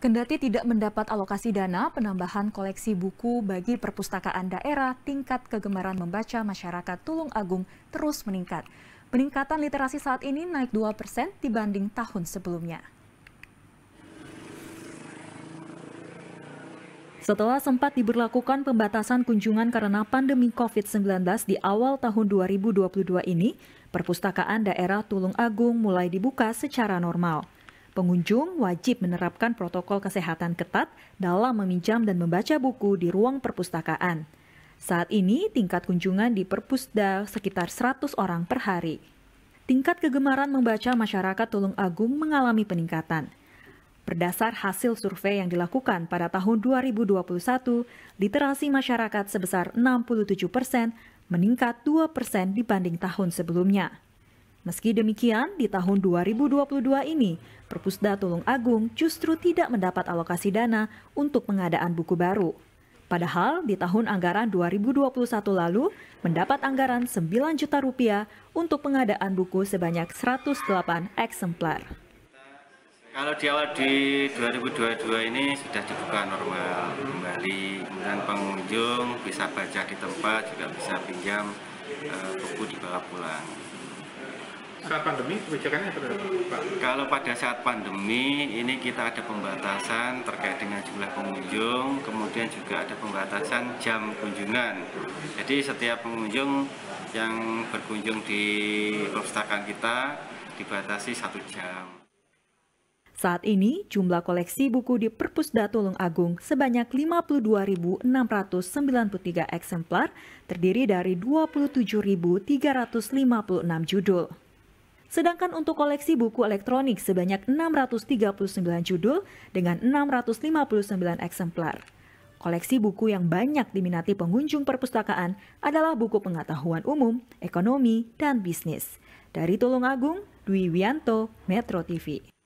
Kendati tidak mendapat alokasi dana, penambahan koleksi buku bagi perpustakaan daerah tingkat kegemaran membaca masyarakat Tulung Agung terus meningkat. Peningkatan literasi saat ini naik 2 persen dibanding tahun sebelumnya. Setelah sempat diberlakukan pembatasan kunjungan karena pandemi COVID-19 di awal tahun 2022 ini, perpustakaan daerah Tulung Agung mulai dibuka secara normal. Pengunjung wajib menerapkan protokol kesehatan ketat dalam meminjam dan membaca buku di ruang perpustakaan. Saat ini tingkat kunjungan di Perpusda sekitar 100 orang per hari. Tingkat kegemaran membaca masyarakat Tulung Agung mengalami peningkatan. Berdasar hasil survei yang dilakukan pada tahun 2021, literasi masyarakat sebesar 67 persen meningkat 2 persen dibanding tahun sebelumnya. Meski demikian, di tahun 2022 ini, Perpusda Tulung Agung justru tidak mendapat alokasi dana untuk pengadaan buku baru. Padahal di tahun anggaran 2021 lalu mendapat anggaran 9 juta rupiah untuk pengadaan buku sebanyak 108 eksemplar. Kalau di awal di 2022 ini sudah dibuka normal kembali, dan pengunjung bisa baca di tempat, juga bisa pinjam eh, buku dibawa pulang saat pandemi kebijakannya seperti apa? Kalau pada saat pandemi ini kita ada pembatasan terkait dengan jumlah pengunjung, kemudian juga ada pembatasan jam kunjungan. Jadi setiap pengunjung yang berkunjung di perpustakaan kita dibatasi satu jam. Saat ini, jumlah koleksi buku di Perpusda Tulung Agung sebanyak 52.693 eksemplar, terdiri dari 27.356 judul. Sedangkan untuk koleksi buku elektronik sebanyak 639 judul dengan 659 eksemplar. Koleksi buku yang banyak diminati pengunjung perpustakaan adalah buku pengetahuan umum, ekonomi, dan bisnis. Dari Agung, Dwi Wianto, Metro TV.